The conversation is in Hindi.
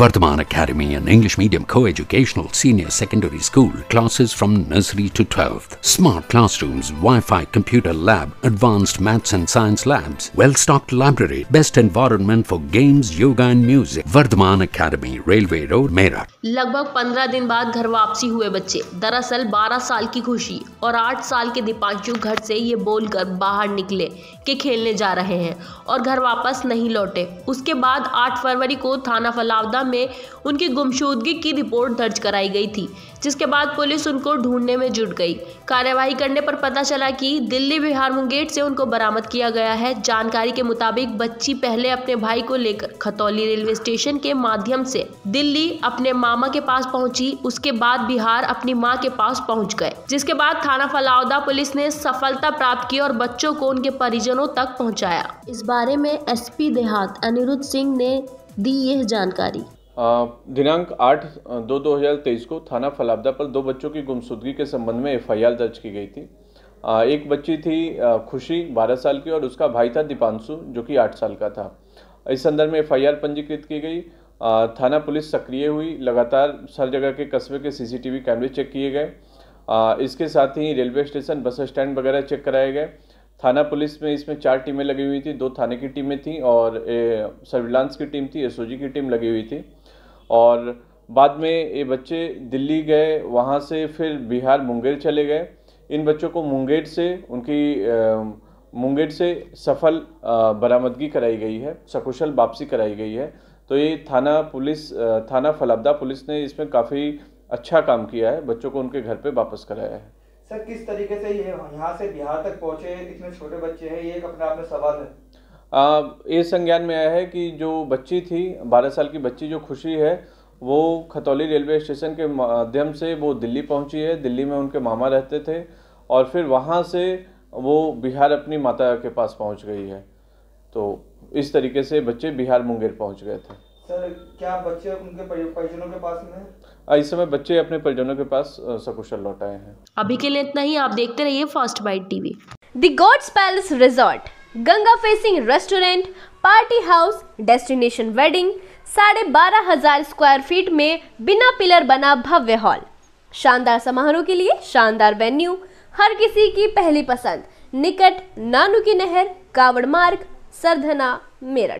Vardhaman Academy, an English medium co educational senior secondary school, classes from nursery to 12th, smart classrooms, Wi Fi computer lab, advanced maths and science labs, well stocked library, best environment for games, yoga and music. Vardhaman Academy, Railway Road, Meerut. लगभग 15 दिन बाद घर वापसी हुए बच्चे दरअसल 12 साल की खुशी और 8 साल के दीपांशु घर से ये बोलकर बाहर निकले कि खेलने जा रहे हैं और घर वापस नहीं लौटे उसके बाद 8 फरवरी को थाना फलावदा में उनकी गुमशुदगी की रिपोर्ट दर्ज कराई गई थी जिसके बाद पुलिस उनको ढूंढने में जुट गई कार्यवाही करने पर पता चला कि दिल्ली बिहार मुंगेर से उनको बरामद किया गया है जानकारी के मुताबिक बच्ची पहले अपने भाई को लेकर खतौली रेलवे स्टेशन के माध्यम से दिल्ली अपने मामा के पास पहुंची उसके बाद बिहार अपनी माँ के पास पहुंच गए जिसके बाद थाना फलाउदा पुलिस ने सफलता प्राप्त की और बच्चों को उनके परिजनों तक पहुँचाया इस बारे में एस देहात अनिरुद्ध सिंह ने दी यह जानकारी दिनांक आठ दो दो हज़ार तेईस को थाना फलाबदा पर दो बच्चों की गुमशुदगी के संबंध में एफआईआर दर्ज की गई थी एक बच्ची थी खुशी बारह साल की और उसका भाई था दीपांशु जो कि आठ साल का था इस संदर्भ में एफआईआर पंजीकृत की गई थाना पुलिस सक्रिय हुई लगातार हर जगह के कस्बे के सीसीटीवी कैमरे चेक किए गए इसके साथ ही रेलवे स्टेशन बस स्टैंड वगैरह चेक कराए गए थाना पुलिस में इसमें चार टीमें लगी हुई थी दो थाने की टीमें थीं और सर्विलांस की टीम थी एसओजी की टीम लगी हुई थी और बाद में ये बच्चे दिल्ली गए वहाँ से फिर बिहार मुंगेर चले गए इन बच्चों को मुंगेर से उनकी मुंगेर से सफल बरामदगी कराई गई है सकुशल वापसी कराई गई है तो ये थाना पुलिस थाना फलाबदा पुलिस ने इसमें काफ़ी अच्छा काम किया है बच्चों को उनके घर पे वापस कराया है सर किस तरीके से ये यहाँ से बिहार तक पहुँचे इतने छोटे बच्चे हैं ये एक अपने आप में सवाल है इस संज्ञान में आया है कि जो बच्ची थी बारह साल की बच्ची जो खुशी है वो खतौली रेलवे स्टेशन के माध्यम से वो दिल्ली पहुंची है दिल्ली में उनके मामा रहते थे और फिर वहां से वो बिहार अपनी माता के पास पहुँच गई है तो इस तरीके से बच्चे बिहार मुंगेर पहुँच गए थे सर क्या बच्चे उनके परिजनों के पास में इस समय बच्चे अपने परिजनों के पास सकुशल लौट आए हैं अभी के लिए इतना ही आप देखते रहिए first bite TV the gods palace resort Ganga facing restaurant party house destination wedding साढ़े बारह हजार स्क्वायर फीट में बिना पिलर बना भव्य हॉल शानदार समारोह के लिए शानदार वेन्यू हर किसी की पहली पसंद निकट नानू की नहर कावड़ मार्ग सरधना मेरठ